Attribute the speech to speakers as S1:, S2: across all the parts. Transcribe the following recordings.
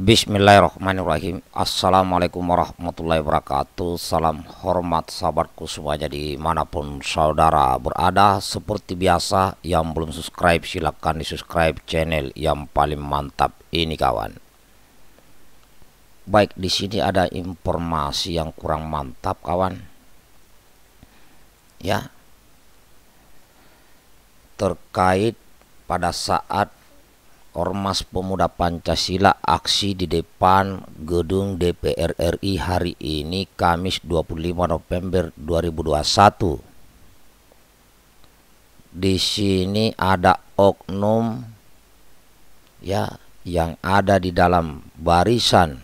S1: Bismillahirrahmanirrahim Assalamualaikum warahmatullahi wabarakatuh Salam hormat sahabatku semuanya dimanapun saudara berada Seperti biasa yang belum subscribe silahkan di subscribe channel yang paling mantap ini kawan Baik di sini ada informasi yang kurang mantap kawan Ya Terkait pada saat Ormas Pemuda Pancasila aksi di depan gedung DPR RI hari ini Kamis 25 November 2021. Di sini ada oknum ya yang ada di dalam barisan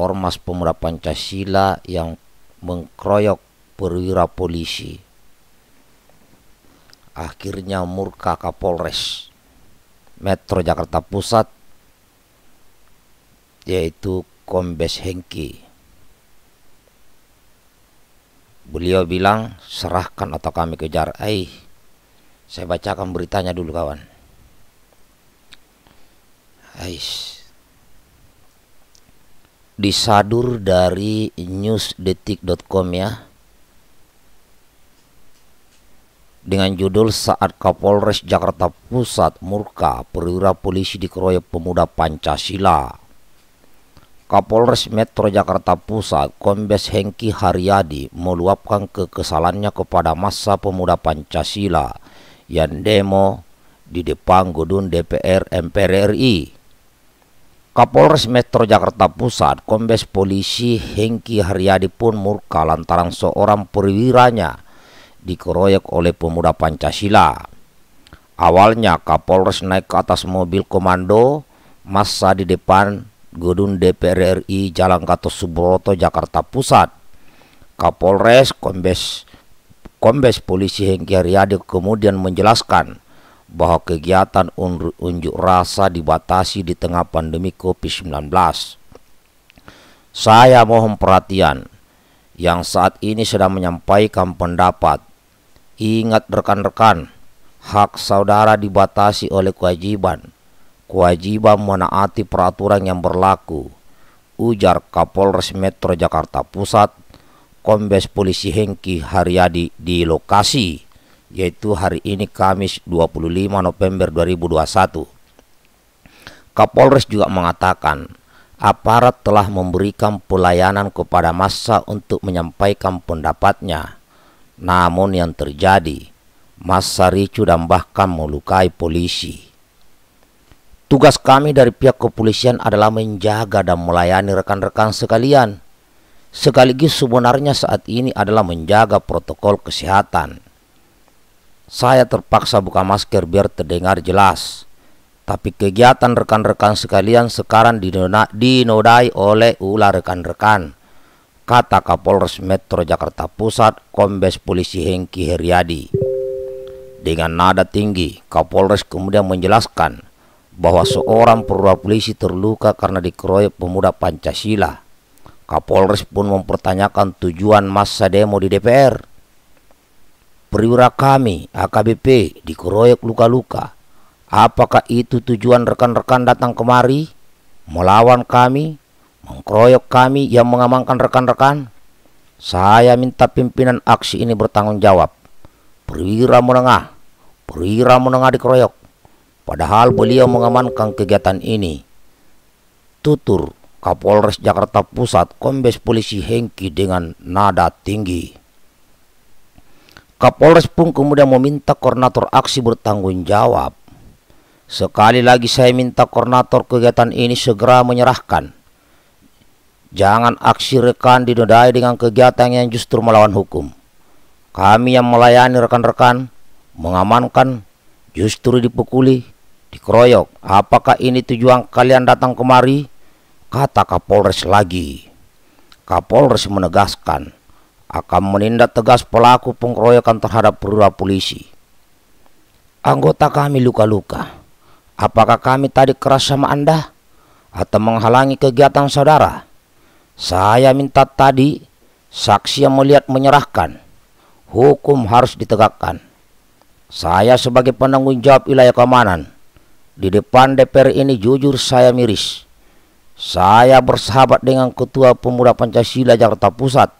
S1: Ormas Pemuda Pancasila yang mengkroyok perwira polisi. Akhirnya murka Kapolres Metro Jakarta Pusat yaitu Kombes Hengki. Beliau bilang serahkan atau kami kejar. Eh, saya bacakan beritanya dulu kawan. Ais. Eh, disadur dari newsdetik.com ya. dengan judul Saat Kapolres Jakarta Pusat Murka Perwira Polisi Dikeroyok Pemuda Pancasila. Kapolres Metro Jakarta Pusat Kombes Hengki Haryadi meluapkan kekesalannya kepada massa pemuda Pancasila yang demo di depan gedung DPR MPR RI. Kapolres Metro Jakarta Pusat Kombes Polisi Hengki Haryadi pun murka lantaran seorang perwiranya dikeroyok oleh pemuda Pancasila. Awalnya Kapolres naik ke atas mobil komando massa di depan gedung DPR RI Jalan Gatot Subroto Jakarta Pusat. Kapolres Kombes Kombes Polisi Hengki Haryadi kemudian menjelaskan bahwa kegiatan unjuk rasa dibatasi di tengah pandemi COVID-19. Saya mohon perhatian yang saat ini sedang menyampaikan pendapat Ingat rekan-rekan, hak saudara dibatasi oleh kewajiban. Kewajiban menaati peraturan yang berlaku. Ujar Kapolres Metro Jakarta Pusat, Kombes Polisi Hengki Haryadi di lokasi, yaitu hari ini Kamis 25 November 2021. Kapolres juga mengatakan, aparat telah memberikan pelayanan kepada massa untuk menyampaikan pendapatnya namun yang terjadi, masa ricu dan bahkan melukai polisi. Tugas kami dari pihak kepolisian adalah menjaga dan melayani rekan-rekan sekalian. Sekaligus sebenarnya saat ini adalah menjaga protokol kesehatan. Saya terpaksa buka masker biar terdengar jelas. Tapi kegiatan rekan-rekan sekalian sekarang dinodai oleh ular rekan-rekan kata Kapolres Metro Jakarta Pusat Kombes Polisi Hengki Heriadi. Dengan nada tinggi, Kapolres kemudian menjelaskan bahwa seorang perwira polisi terluka karena dikeroyok pemuda Pancasila. Kapolres pun mempertanyakan tujuan massa demo di DPR. Perwira kami, AKBP, dikeroyok luka-luka. Apakah itu tujuan rekan-rekan datang kemari? Melawan kami mengkroyok kami yang mengamankan rekan-rekan? Saya minta pimpinan aksi ini bertanggung jawab. Perwira menengah, perwira menengah dikeroyok. Padahal beliau mengamankan kegiatan ini. Tutur Kapolres Jakarta Pusat Kombes Polisi Hengki dengan nada tinggi. Kapolres pun kemudian meminta koordinator aksi bertanggung jawab. Sekali lagi saya minta koordinator kegiatan ini segera menyerahkan Jangan aksi rekan dinodai dengan kegiatan yang justru melawan hukum. Kami yang melayani rekan-rekan, mengamankan, justru dipukuli, dikeroyok. Apakah ini tujuan kalian datang kemari? Kata Kapolres lagi. Kapolres menegaskan akan menindak tegas pelaku pengeroyokan terhadap perwira polisi. Anggota kami luka-luka. Apakah kami tadi keras sama Anda? Atau menghalangi kegiatan saudara? Saya minta tadi saksi yang melihat menyerahkan. Hukum harus ditegakkan. Saya sebagai penanggung jawab wilayah keamanan. Di depan DPR ini jujur saya miris. Saya bersahabat dengan Ketua Pemuda Pancasila Jakarta Pusat.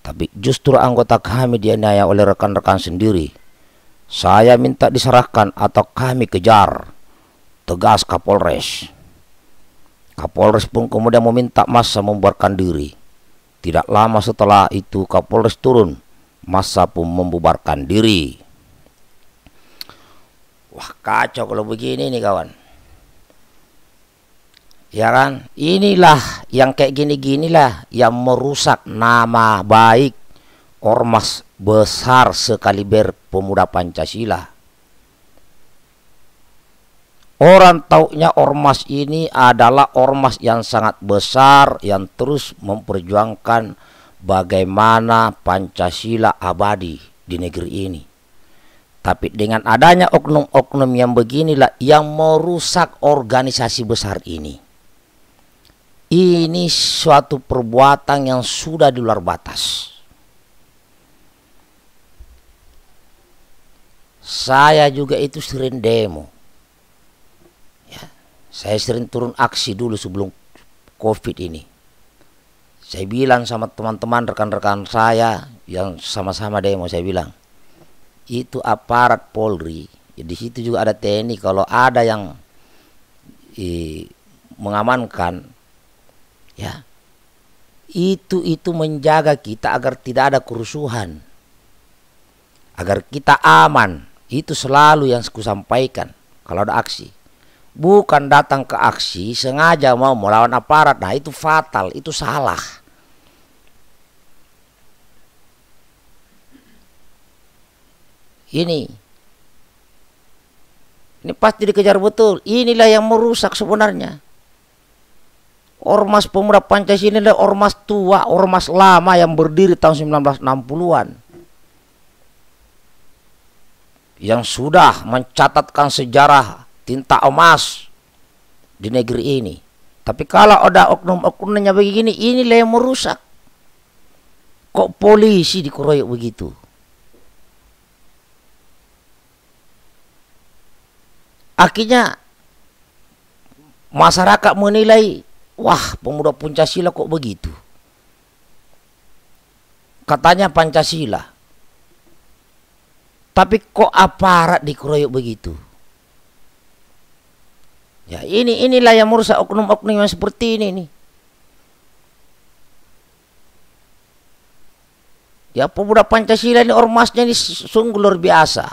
S1: Tapi justru anggota kami dianiaya oleh rekan-rekan sendiri. Saya minta diserahkan atau kami kejar. Tegas Kapolres. Kapolres pun kemudian meminta massa membubarkan diri. Tidak lama setelah itu Kapolres turun, massa pun membubarkan diri. Wah kacau kalau begini nih kawan. Ya kan? Inilah yang kayak gini-ginilah yang merusak nama baik ormas besar sekaliber pemuda Pancasila. Orang taunya ormas ini adalah ormas yang sangat besar yang terus memperjuangkan bagaimana Pancasila abadi di negeri ini. Tapi dengan adanya oknum-oknum yang beginilah yang merusak organisasi besar ini. Ini suatu perbuatan yang sudah di luar batas. Saya juga itu sering demo saya sering turun aksi dulu sebelum COVID ini. Saya bilang sama teman-teman rekan-rekan saya yang sama-sama demo saya bilang itu aparat Polri. Ya, di situ juga ada TNI. Kalau ada yang eh, mengamankan, ya itu itu menjaga kita agar tidak ada kerusuhan, agar kita aman. Itu selalu yang saya sampaikan kalau ada aksi bukan datang ke aksi sengaja mau melawan aparat nah itu fatal itu salah ini ini pasti dikejar betul inilah yang merusak sebenarnya Ormas Pemuda Pancasila adalah ormas tua, ormas lama yang berdiri tahun 1960-an. Yang sudah mencatatkan sejarah tinta emas di negeri ini. Tapi kalau ada oknum-oknumnya begini, inilah yang merusak. Kok polisi dikeroyok begitu? Akhirnya masyarakat menilai, wah pemuda Pancasila kok begitu? Katanya Pancasila. Tapi kok aparat dikeroyok begitu? Ya ini inilah yang merusak oknum-oknum yang seperti ini nih. Ya pemuda Pancasila ini ormasnya ini sungguh luar biasa.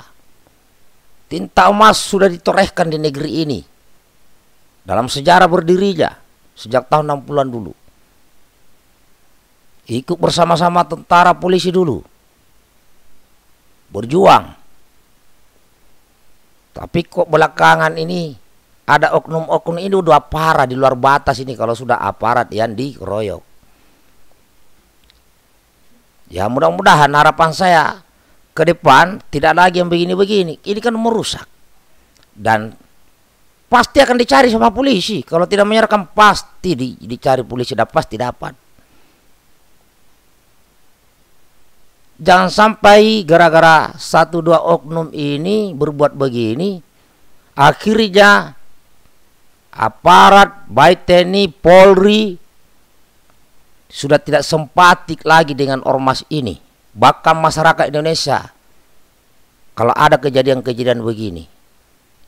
S1: Tinta emas sudah ditorehkan di negeri ini. Dalam sejarah berdirinya sejak tahun 60-an dulu. Ikut bersama-sama tentara polisi dulu. Berjuang. Tapi kok belakangan ini ada oknum-oknum ini udah parah di luar batas ini kalau sudah aparat yang dikeroyok. Ya mudah-mudahan harapan saya ke depan tidak lagi yang begini-begini. Ini kan merusak. Dan pasti akan dicari sama polisi. Kalau tidak menyerahkan pasti di, dicari polisi dan pasti dapat. Jangan sampai gara-gara satu dua oknum ini berbuat begini akhirnya aparat baik TNI, Polri sudah tidak sempatik lagi dengan ormas ini. Bahkan masyarakat Indonesia kalau ada kejadian-kejadian begini.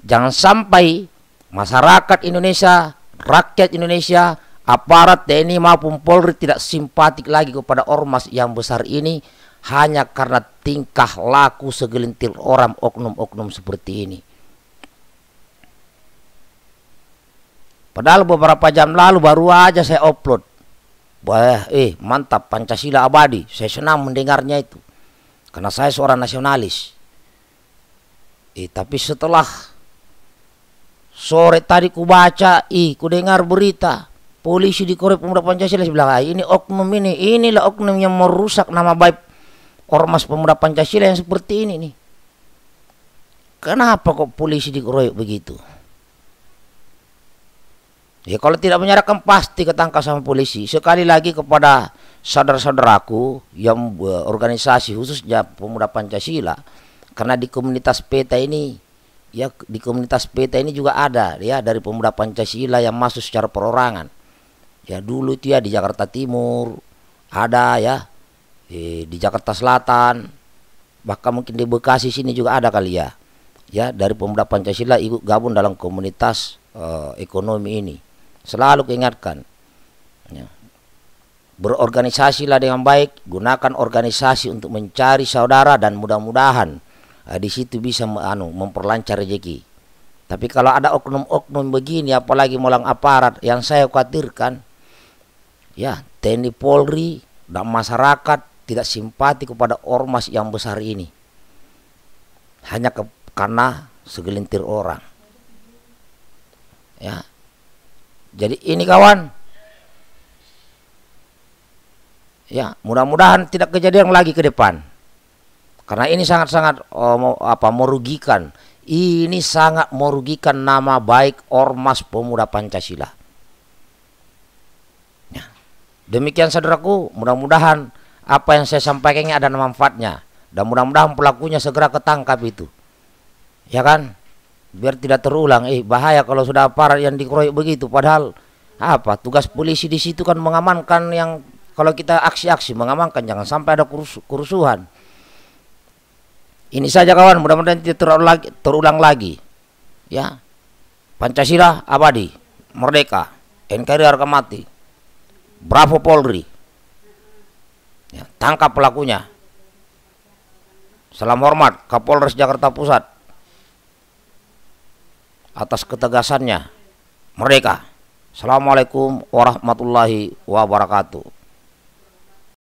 S1: Jangan sampai masyarakat Indonesia, rakyat Indonesia, aparat TNI maupun Polri tidak simpatik lagi kepada ormas yang besar ini hanya karena tingkah laku segelintir orang oknum-oknum seperti ini. Padahal beberapa jam lalu baru aja saya upload. Wah, eh mantap Pancasila abadi. Saya senang mendengarnya itu. Karena saya seorang nasionalis. Eh tapi setelah sore tadi ku baca, ih ku dengar berita polisi di Korea Pemuda Pancasila saya bilang, ah, ini oknum ini, inilah oknum yang merusak nama baik ormas Pemuda Pancasila yang seperti ini nih. Kenapa kok polisi dikeroyok begitu? Ya kalau tidak menyerahkan pasti ketangkap sama polisi. Sekali lagi kepada saudara-saudaraku yang organisasi khususnya pemuda Pancasila karena di komunitas PT ini ya di komunitas PT ini juga ada ya dari pemuda Pancasila yang masuk secara perorangan. Ya dulu itu ya di Jakarta Timur ada ya eh, di Jakarta Selatan bahkan mungkin di Bekasi sini juga ada kali ya. Ya dari pemuda Pancasila ikut gabung dalam komunitas eh, ekonomi ini selalu ingatkan ya. berorganisasilah dengan baik gunakan organisasi untuk mencari saudara dan mudah-mudahan eh, di situ bisa anu memperlancar rezeki tapi kalau ada oknum-oknum begini apalagi mulang aparat yang saya khawatirkan ya TNI Polri dan masyarakat tidak simpati kepada ormas yang besar ini hanya ke, karena segelintir orang ya jadi ini kawan. Ya, mudah-mudahan tidak kejadian lagi ke depan. Karena ini sangat-sangat oh, apa merugikan. Ini sangat merugikan nama baik Ormas Pemuda Pancasila. Ya. Demikian saudaraku, mudah-mudahan apa yang saya sampaikan ini ada manfaatnya dan mudah-mudahan pelakunya segera ketangkap itu. Ya kan? biar tidak terulang eh bahaya kalau sudah aparat yang dikeroyok begitu padahal apa tugas polisi di situ kan mengamankan yang kalau kita aksi-aksi mengamankan jangan sampai ada kerusuhan ini saja kawan mudah-mudahan tidak terulang lagi, terulang lagi ya Pancasila abadi merdeka NKRI harga mati Bravo Polri ya, tangkap pelakunya Salam hormat Kapolres Jakarta Pusat atas ketegasannya mereka. Assalamualaikum warahmatullahi wabarakatuh.